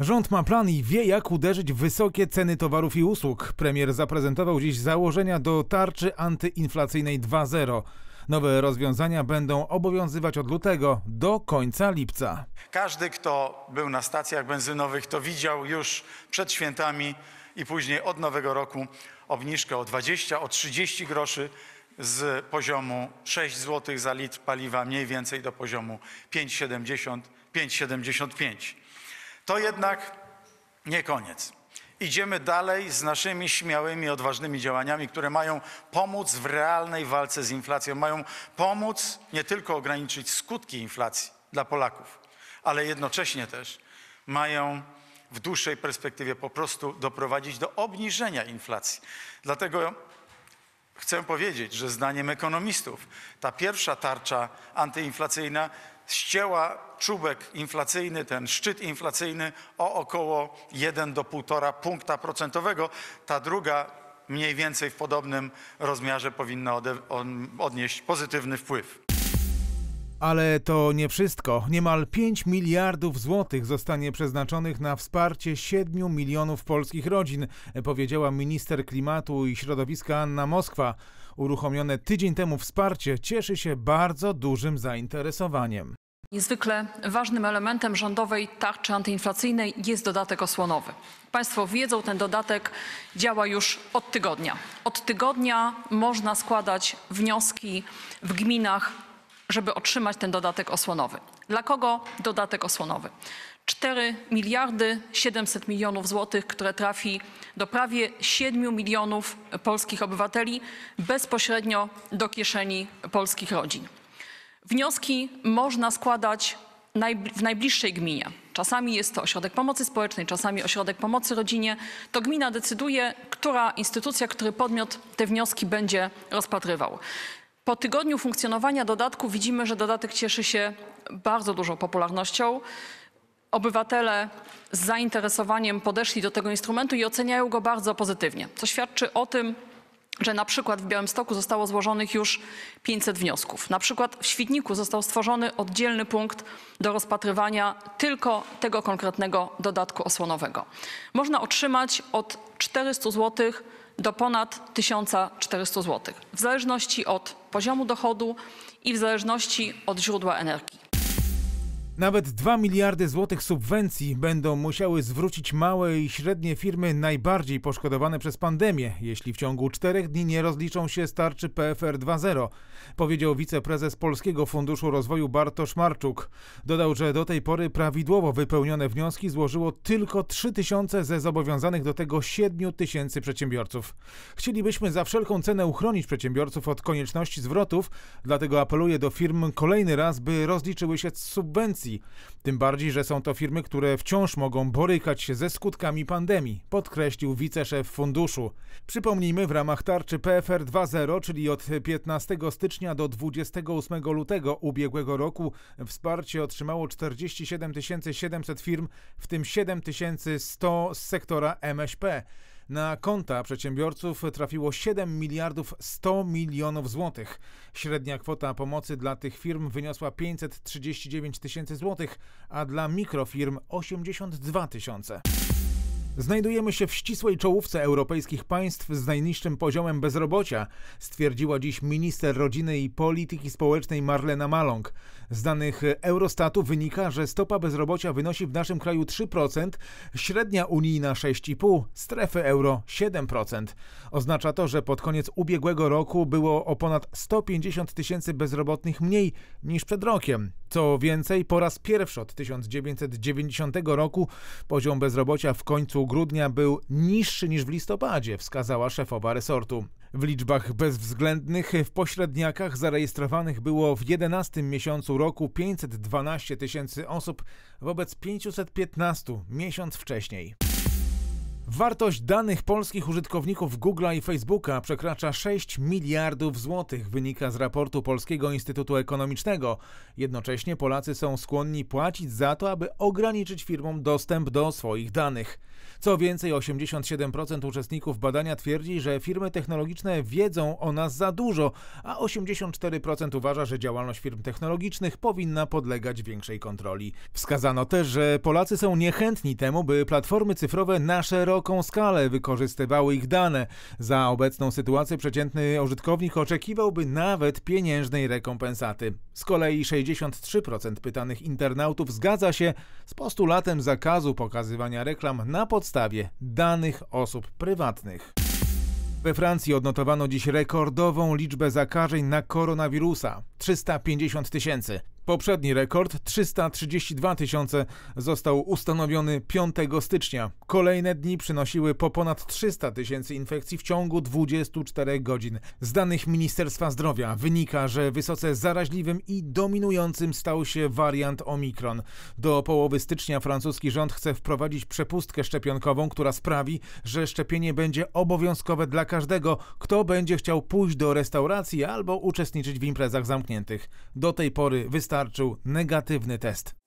Rząd ma plan i wie, jak uderzyć w wysokie ceny towarów i usług. Premier zaprezentował dziś założenia do tarczy antyinflacyjnej 2.0. Nowe rozwiązania będą obowiązywać od lutego do końca lipca. Każdy, kto był na stacjach benzynowych, to widział już przed świętami i później od nowego roku obniżkę o 20, o 30 groszy z poziomu 6 zł za litr paliwa mniej więcej do poziomu 5,70, 5,75. To jednak nie koniec. Idziemy dalej z naszymi śmiałymi, odważnymi działaniami, które mają pomóc w realnej walce z inflacją, mają pomóc nie tylko ograniczyć skutki inflacji dla Polaków, ale jednocześnie też mają w dłuższej perspektywie po prostu doprowadzić do obniżenia inflacji. Dlatego chcę powiedzieć, że zdaniem ekonomistów ta pierwsza tarcza antyinflacyjna ścięła czubek inflacyjny, ten szczyt inflacyjny o około 1 do 1,5 punkta procentowego. Ta druga mniej więcej w podobnym rozmiarze powinna odnieść pozytywny wpływ. Ale to nie wszystko. Niemal 5 miliardów złotych zostanie przeznaczonych na wsparcie 7 milionów polskich rodzin, powiedziała minister klimatu i środowiska Anna Moskwa. Uruchomione tydzień temu wsparcie cieszy się bardzo dużym zainteresowaniem. Niezwykle ważnym elementem rządowej tarczy antyinflacyjnej jest dodatek osłonowy. Państwo wiedzą, ten dodatek działa już od tygodnia. Od tygodnia można składać wnioski w gminach, żeby otrzymać ten dodatek osłonowy. Dla kogo dodatek osłonowy? 4 miliardy 700 milionów złotych, które trafi do prawie 7 milionów polskich obywateli bezpośrednio do kieszeni polskich rodzin. Wnioski można składać w najbliższej gminie. Czasami jest to ośrodek pomocy społecznej, czasami ośrodek pomocy rodzinie. To gmina decyduje, która instytucja, który podmiot te wnioski będzie rozpatrywał. Po tygodniu funkcjonowania dodatku widzimy, że dodatek cieszy się bardzo dużą popularnością. Obywatele z zainteresowaniem podeszli do tego instrumentu i oceniają go bardzo pozytywnie, co świadczy o tym, że na przykład w Białymstoku zostało złożonych już 500 wniosków. Na przykład w Świdniku został stworzony oddzielny punkt do rozpatrywania tylko tego konkretnego dodatku osłonowego. Można otrzymać od 400 zł do ponad 1400 zł, w zależności od poziomu dochodu i w zależności od źródła energii. Nawet 2 miliardy złotych subwencji będą musiały zwrócić małe i średnie firmy najbardziej poszkodowane przez pandemię, jeśli w ciągu czterech dni nie rozliczą się Starczy PFR 2.0, powiedział wiceprezes Polskiego Funduszu Rozwoju Bartosz Marczuk. Dodał, że do tej pory prawidłowo wypełnione wnioski złożyło tylko 3 tysiące ze zobowiązanych do tego 7 tysięcy przedsiębiorców. Chcielibyśmy za wszelką cenę uchronić przedsiębiorców od konieczności zwrotów, dlatego apeluję do firm kolejny raz, by rozliczyły się z subwencji inflacji. Tym bardziej, że są to firmy, które wciąż mogą borykać się ze skutkami pandemii, podkreślił wiceszef funduszu. Przypomnijmy, w ramach tarczy PFR 2.0, czyli od 15 stycznia do 28 lutego ubiegłego roku, wsparcie otrzymało 47 700 firm, w tym 7100 z sektora MŚP. Na konta przedsiębiorców trafiło 7 miliardów 100 milionów złotych. Średnia kwota pomocy dla tych firm wyniosła 539 tysięcy złotych, a dla mikrofirm 82 tysiące. Znajdujemy się w ścisłej czołówce europejskich państw z najniższym poziomem bezrobocia, stwierdziła dziś minister rodziny i polityki społecznej Marlena Maląg. Z danych Eurostatu wynika, że stopa bezrobocia wynosi w naszym kraju 3%, średnia unijna 6,5%, strefy euro 7%. Oznacza to, że pod koniec ubiegłego roku było o ponad 150 tysięcy bezrobotnych mniej niż przed rokiem. Co więcej, po raz pierwszy od 1990 roku poziom bezrobocia w końcu grudnia był niższy niż w listopadzie, wskazała szefowa resortu. W liczbach bezwzględnych w pośredniakach zarejestrowanych było w 11 miesiącu roku 512 tysięcy osób wobec 515 miesiąc wcześniej. Wartość danych polskich użytkowników Google'a i Facebooka przekracza 6 miliardów złotych, wynika z raportu Polskiego Instytutu Ekonomicznego. Jednocześnie Polacy są skłonni płacić za to, aby ograniczyć firmom dostęp do swoich danych. Co więcej, 87% uczestników badania twierdzi, że firmy technologiczne wiedzą o nas za dużo, a 84% uważa, że działalność firm technologicznych powinna podlegać większej kontroli. Wskazano też, że Polacy są niechętni temu, by platformy cyfrowe na szeroko szeroką skalę wykorzystywały ich dane. Za obecną sytuację przeciętny użytkownik oczekiwałby nawet pieniężnej rekompensaty. Z kolei 63% pytanych internautów zgadza się z postulatem zakazu pokazywania reklam na podstawie danych osób prywatnych. We Francji odnotowano dziś rekordową liczbę zakażeń na koronawirusa 350 tysięcy. Poprzedni rekord 332 tysiące został ustanowiony 5 stycznia. Kolejne dni przynosiły po ponad 300 tysięcy infekcji w ciągu 24 godzin. Z danych Ministerstwa Zdrowia wynika, że wysoce zaraźliwym i dominującym stał się wariant Omikron. Do połowy stycznia francuski rząd chce wprowadzić przepustkę szczepionkową, która sprawi, że szczepienie będzie obowiązkowe dla każdego, kto będzie chciał pójść do restauracji albo uczestniczyć w imprezach zamkniętych. Do tej pory wystarczy dostarczył negatywny test.